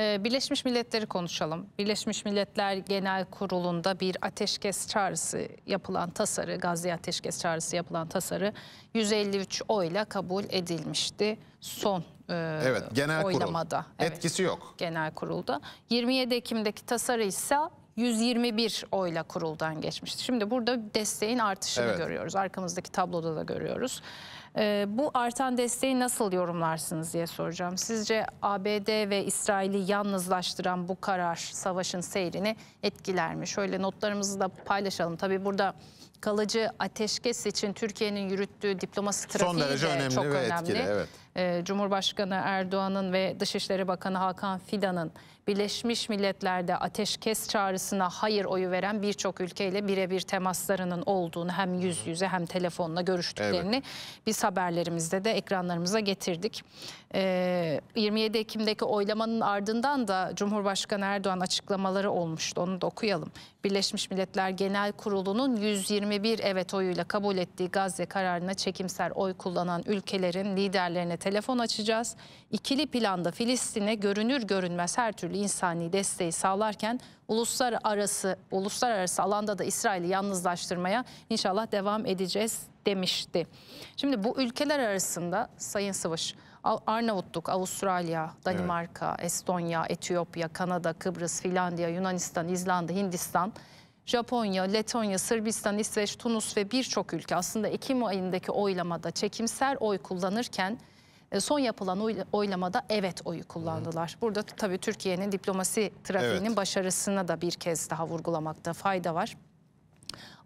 Ee, Birleşmiş Milletleri konuşalım. Birleşmiş Milletler Genel Kurulu'nda bir ateşkes çağrısı yapılan tasarı, Gazze ateşkes çağrısı yapılan tasarı 153 oyla kabul edilmişti son e, evet, genel oylamada. Kurul. Evet, Etkisi yok. Genel kurulda. 27 Ekim'deki tasarı ise 121 oyla kuruldan geçmişti. Şimdi burada desteğin artışını evet. görüyoruz. Arkamızdaki tabloda da görüyoruz. E, bu artan desteği nasıl yorumlarsınız diye soracağım. Sizce ABD ve İsrail'i yalnızlaştıran bu karar savaşın seyrini etkiler mi? Şöyle notlarımızı da paylaşalım. Tabii burada kalıcı ateşkes için Türkiye'nin yürüttüğü diplomasi trafiği Son derece de önemli çok ve önemli. Etkili, evet. Ee, Cumhurbaşkanı Erdoğan'ın ve Dışişleri Bakanı Hakan Fidan'ın Birleşmiş Milletler'de ateşkes çağrısına hayır oyu veren birçok ülkeyle birebir temaslarının olduğunu hem yüz yüze hem telefonla görüştüklerini evet. biz haberlerimizde de ekranlarımıza getirdik. 27 ee, Ekim'deki oylamanın ardından da Cumhurbaşkanı Erdoğan açıklamaları olmuştu. Onu da okuyalım. Birleşmiş Milletler Genel Kurulu'nun 121 evet oyuyla kabul ettiği Gazze kararına çekimser oy kullanan ülkelerin liderlerine telefon açacağız. İkili planda Filistin'e görünür görünmez her türlü türlü insani desteği sağlarken uluslararası uluslararası alanda da İsrail'i yalnızlaştırmaya inşallah devam edeceğiz demişti. Şimdi bu ülkeler arasında Sayın Sıvış Arnavutluk, Avustralya, Danimarka, evet. Estonya, Etiyopya, Kanada, Kıbrıs, Finlandiya, Yunanistan, İzlanda, Hindistan Japonya, Letonya, Sırbistan, İsveç, Tunus ve birçok ülke aslında Ekim ayındaki oylamada çekimser oy kullanırken e, son yapılan oylamada evet oyu kullandılar. Evet. Burada tabii Türkiye'nin diplomasi trafiğinin evet. başarısına da bir kez daha vurgulamakta fayda var.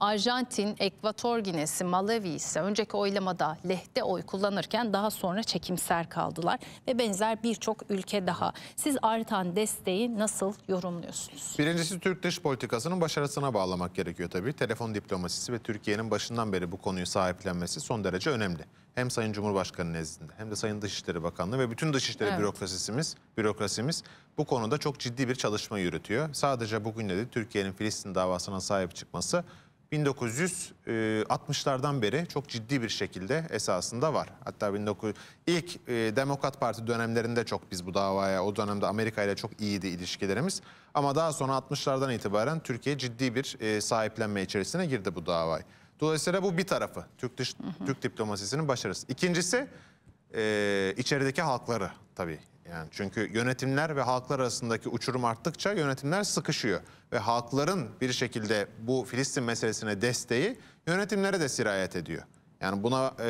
Arjantin, Ekvator Ginesi, Malawi ise önceki oylamada lehte oy kullanırken daha sonra çekimser kaldılar ve benzer birçok ülke daha. Siz artan desteği nasıl yorumluyorsunuz? Birincisi Türk dış politikasının başarısına bağlamak gerekiyor tabii. Telefon diplomasisi ve Türkiye'nin başından beri bu konuyu sahiplenmesi son derece önemli. Hem Sayın Cumhurbaşkanı nezdinde hem de Sayın Dışişleri Bakanlığı ve bütün Dışişleri evet. bürokrasisimiz, bürokrasimiz bu konuda çok ciddi bir çalışma yürütüyor. Sadece bugün de Türkiye'nin Filistin davasına sahip çıkması 1960'lardan e, beri çok ciddi bir şekilde esasında var. Hatta 19 ilk e, Demokrat Parti dönemlerinde çok biz bu davaya o dönemde Amerika ile çok iyiydi ilişkilerimiz. Ama daha sonra 60'lardan itibaren Türkiye ciddi bir e, sahiplenme içerisine girdi bu davayı. Dolayısıyla bu bir tarafı Türk dış, hı hı. Türk diplomasisinin başarısı. İkincisi e, içerideki halkları tabii yani çünkü yönetimler ve halklar arasındaki uçurum arttıkça yönetimler sıkışıyor ve halkların bir şekilde bu Filistin meselesine desteği yönetimlere de sirayet ediyor. Yani buna e,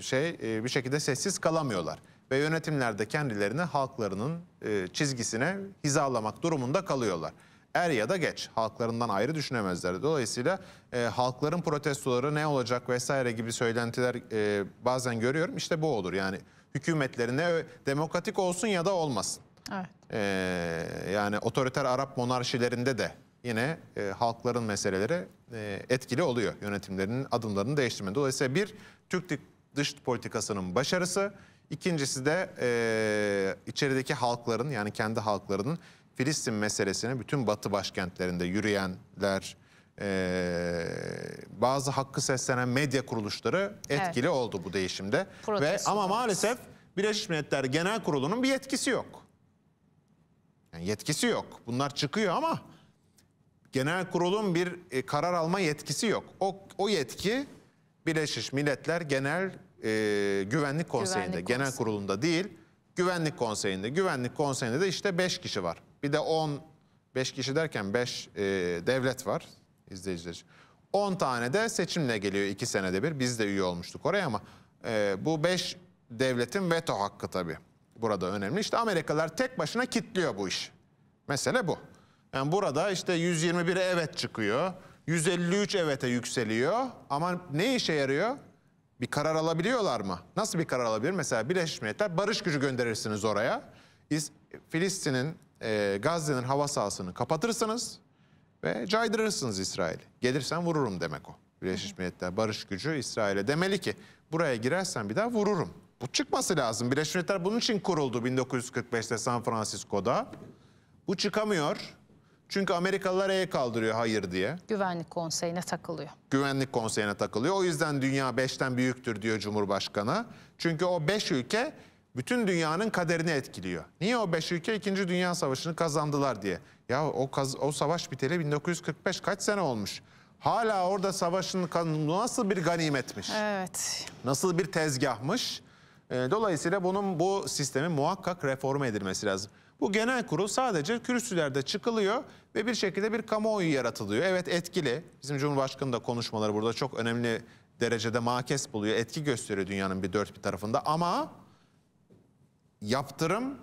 şey e, bir şekilde sessiz kalamıyorlar ve yönetimler de kendilerini halklarının e, çizgisine hizalamak durumunda kalıyorlar. Er ya da geç halklarından ayrı düşünemezler. Dolayısıyla e, halkların protestoları ne olacak vesaire gibi söylentiler e, bazen görüyorum. İşte bu olur yani hükümetlerine demokratik olsun ya da olmasın. Evet. Ee, yani otoriter Arap monarşilerinde de yine e, halkların meseleleri e, etkili oluyor yönetimlerinin adımlarını değiştirme. Dolayısıyla bir Türk dış politikasının başarısı, ikincisi de e, içerideki halkların yani kendi halklarının Filistin meselesini bütün Batı başkentlerinde yürüyenler, e, bazı hakkı seslenen medya kuruluşları etkili evet. oldu bu değişimde. Ve ama maalesef Birleşmiş Milletler Genel Kurulu'nun bir yetkisi yok. Yani yetkisi yok. Bunlar çıkıyor ama genel kurulun bir e, karar alma yetkisi yok. O, o yetki Birleşmiş Milletler Genel e, Güvenlik Konseyi'nde, Güvenlik Genel Konseyi. Kurulu'nda değil, Güvenlik Konseyi'nde. Güvenlik Konseyi'nde de işte 5 kişi var. Bir de 10, 5 kişi derken 5 e, devlet var izleyiciler 10 tane de seçimle geliyor 2 senede bir. Biz de üye olmuştuk oraya ama e, bu 5 devletin veto hakkı tabii. Burada önemli. İşte Amerikalılar tek başına kitliyor bu iş. Mesele bu. Yani burada işte 121 evet çıkıyor. 153 evete yükseliyor. Ama ne işe yarıyor? Bir karar alabiliyorlar mı? Nasıl bir karar alabilir? Mesela Birleşmiş Milletler barış gücü gönderirsiniz oraya. Filistin'in, e, Gazze'nin hava sahasını kapatırsınız. Ve caydırırsınız İsrail'i. Gelirsen vururum demek o. Birleşmiş Milletler barış gücü İsrail'e demeli ki buraya girersen bir daha vururum. Bu çıkması lazım. Birleşmiş Milletler bunun için kuruldu 1945'te San Francisco'da. Bu çıkamıyor. Çünkü Amerikalılar el kaldırıyor hayır diye. Güvenlik konseyine takılıyor. Güvenlik konseyine takılıyor. O yüzden dünya beşten büyüktür diyor Cumhurbaşkanı. Çünkü o beş ülke bütün dünyanın kaderini etkiliyor. Niye o 5 ülke 2. Dünya Savaşı'nı kazandılar diye. Ya o, kaz, o savaş biteli 1945 kaç sene olmuş? Hala orada savaşın nasıl bir ganimetmiş? Evet. Nasıl bir tezgahmış? Ee, dolayısıyla bunun bu sistemin muhakkak reform edilmesi lazım. Bu genel kurul sadece kürsülerde çıkılıyor ve bir şekilde bir kamuoyu yaratılıyor. Evet etkili. Bizim Cumhurbaşkanı da konuşmaları burada çok önemli derecede makes buluyor. Etki gösteriyor dünyanın bir dört bir tarafında ama yaptırım,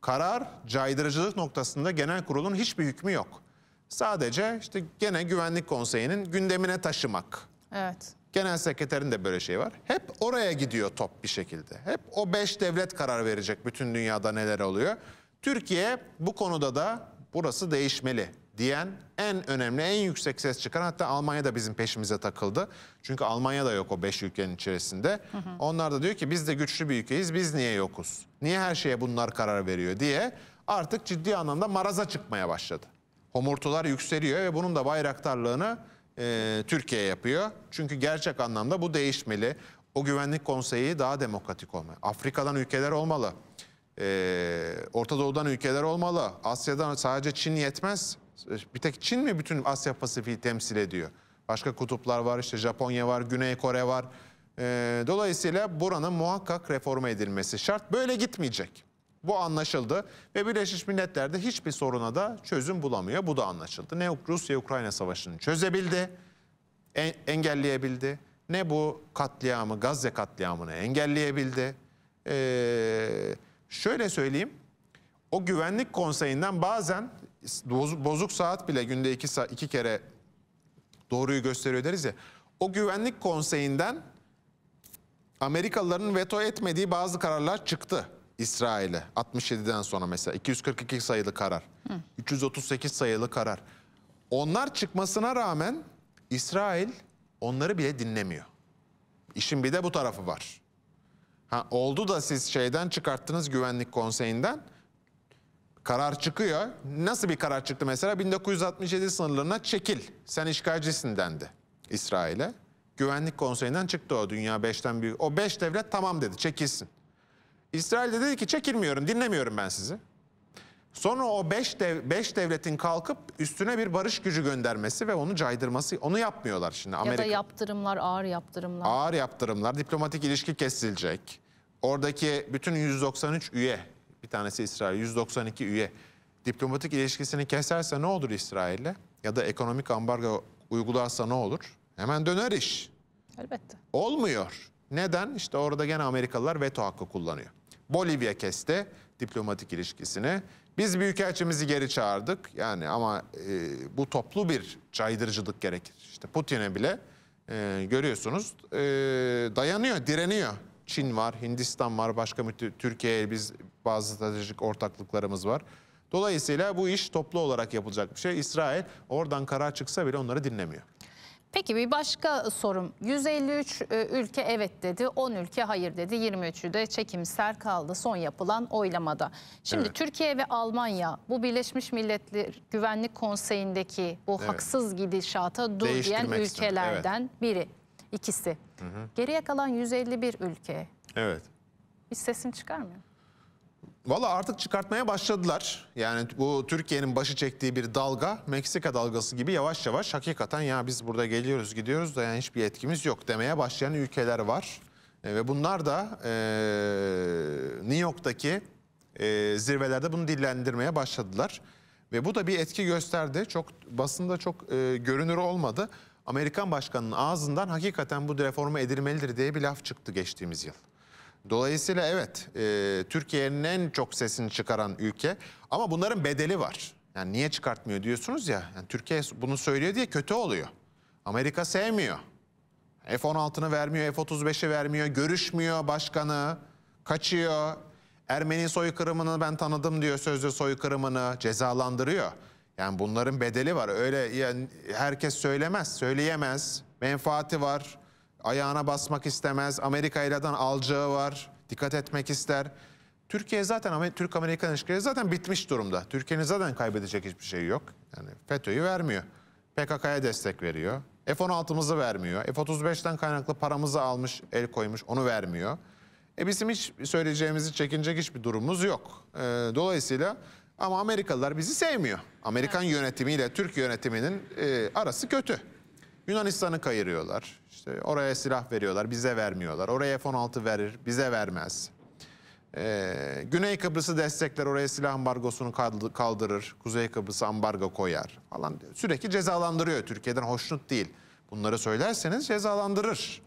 karar, caydırıcılık noktasında genel kurulun hiçbir hükmü yok. Sadece işte gene güvenlik konseyinin gündemine taşımak. Evet. Genel sekreterin de böyle şey var. Hep oraya gidiyor top bir şekilde. Hep o beş devlet karar verecek bütün dünyada neler oluyor. Türkiye bu konuda da burası değişmeli diyen en önemli, en yüksek ses çıkan hatta Almanya da bizim peşimize takıldı. Çünkü Almanya da yok o beş ülkenin içerisinde. Hı hı. Onlar da diyor ki biz de güçlü bir ülkeyiz, biz niye yokuz? Niye her şeye bunlar karar veriyor diye artık ciddi anlamda maraza çıkmaya başladı. Homurtular yükseliyor ve bunun da bayraktarlığını e, Türkiye yapıyor. Çünkü gerçek anlamda bu değişmeli. O güvenlik konseyi daha demokratik olmalı. Afrika'dan ülkeler olmalı. Ee, Orta Doğu'dan ülkeler olmalı. Asya'dan sadece Çin yetmez bir tek Çin mi bütün Asya Pasifik'i temsil ediyor? Başka kutuplar var işte Japonya var, Güney Kore var. E, dolayısıyla buranın muhakkak reforma edilmesi şart. Böyle gitmeyecek. Bu anlaşıldı ve Birleşmiş Milletler de hiçbir soruna da çözüm bulamıyor. Bu da anlaşıldı. Ne Rusya-Ukrayna savaşını çözebildi, en, engelleyebildi. Ne bu katliamı, Gazze katliamını engelleyebildi. Ee, şöyle söyleyeyim, o güvenlik konseyinden bazen bozuk saat bile günde iki, saat, iki kere doğruyu gösteriyor deriz ya. O güvenlik konseyinden Amerikalıların veto etmediği bazı kararlar çıktı İsrail'e. 67'den sonra mesela 242 sayılı karar, Hı. 338 sayılı karar. Onlar çıkmasına rağmen İsrail onları bile dinlemiyor. İşin bir de bu tarafı var. Ha, oldu da siz şeyden çıkarttınız güvenlik konseyinden. Karar çıkıyor. Nasıl bir karar çıktı mesela? 1967 sınırlarına çekil. Sen işgalcisin dendi İsrail'e. Güvenlik Konseyi'nden çıktı o dünya 5'ten büyük. O 5 devlet tamam dedi çekilsin. İsrail de dedi ki çekilmiyorum dinlemiyorum ben sizi. Sonra o 5 dev, beş devletin kalkıp üstüne bir barış gücü göndermesi ve onu caydırması onu yapmıyorlar şimdi. Amerika. Ya da yaptırımlar ağır yaptırımlar. Ağır yaptırımlar diplomatik ilişki kesilecek. Oradaki bütün 193 üye bir tanesi İsrail 192 üye diplomatik ilişkisini keserse ne olur İsrail'le ya da ekonomik ambargo uygularsa ne olur? Hemen döner iş. Elbette. Olmuyor. Neden? İşte orada gene Amerikalılar veto hakkı kullanıyor. Bolivya kesti diplomatik ilişkisini. Biz büyükelçimizi geri çağırdık. Yani ama e, bu toplu bir caydırıcılık gerekir. İşte Putin'e bile e, görüyorsunuz e, dayanıyor, direniyor. Çin var, Hindistan var, başka Türkiye? biz bazı stratejik ortaklıklarımız var. Dolayısıyla bu iş toplu olarak yapılacak bir şey. İsrail oradan karar çıksa bile onları dinlemiyor. Peki bir başka sorum. 153 e, ülke evet dedi, 10 ülke hayır dedi, 23'ü de çekimser kaldı son yapılan oylamada. Şimdi evet. Türkiye ve Almanya bu Birleşmiş Milletler Güvenlik Konseyi'ndeki bu evet. haksız gidişata dur diyen ülkelerden evet. biri, ikisi. Hı hı. Geriye kalan 151 ülke. Evet. Bir sesim çıkarmıyor. Valla artık çıkartmaya başladılar. Yani bu Türkiye'nin başı çektiği bir dalga, Meksika dalgası gibi yavaş yavaş hakikaten ya biz burada geliyoruz gidiyoruz da yani hiçbir etkimiz yok demeye başlayan ülkeler var. E, ve bunlar da e, New York'taki e, zirvelerde bunu dillendirmeye başladılar. Ve bu da bir etki gösterdi. Çok basında çok e, görünür olmadı. Amerikan başkanının ağzından hakikaten bu reforma edilmelidir diye bir laf çıktı geçtiğimiz yıl. Dolayısıyla evet e, Türkiye'nin en çok sesini çıkaran ülke ama bunların bedeli var. Yani niye çıkartmıyor diyorsunuz ya yani Türkiye bunu söylüyor diye kötü oluyor. Amerika sevmiyor. F-16'ını vermiyor, F-35'i vermiyor, görüşmüyor başkanı, kaçıyor. Ermeni soykırımını ben tanıdım diyor sözde soykırımını cezalandırıyor. Yani bunların bedeli var. Öyle yani herkes söylemez, söyleyemez. Menfaati var. Ayağına basmak istemez. Amerika İran'dan alacağı var. Dikkat etmek ister. Türkiye zaten Türk-Amerikan ilişkileri zaten bitmiş durumda. Türkiye'nin zaten kaybedecek hiçbir şey yok. Yani FETÖ'yü vermiyor. PKK'ya destek veriyor. F-16'mızı vermiyor. F-35'ten kaynaklı paramızı almış, el koymuş, onu vermiyor. E bizim hiç söyleyeceğimizi çekinecek hiçbir durumumuz yok. E, dolayısıyla ama Amerikalılar bizi sevmiyor. Amerikan evet. yönetimiyle Türk yönetiminin e, arası kötü. Yunanistan'ı kayırıyorlar. İşte oraya silah veriyorlar, bize vermiyorlar. Oraya F-16 verir, bize vermez. Ee, Güney Kıbrıs'ı destekler, oraya silah ambargosunu kaldırır. Kuzey Kıbrıs'a ambargo koyar falan. Sürekli cezalandırıyor. Türkiye'den hoşnut değil. Bunları söylerseniz cezalandırır.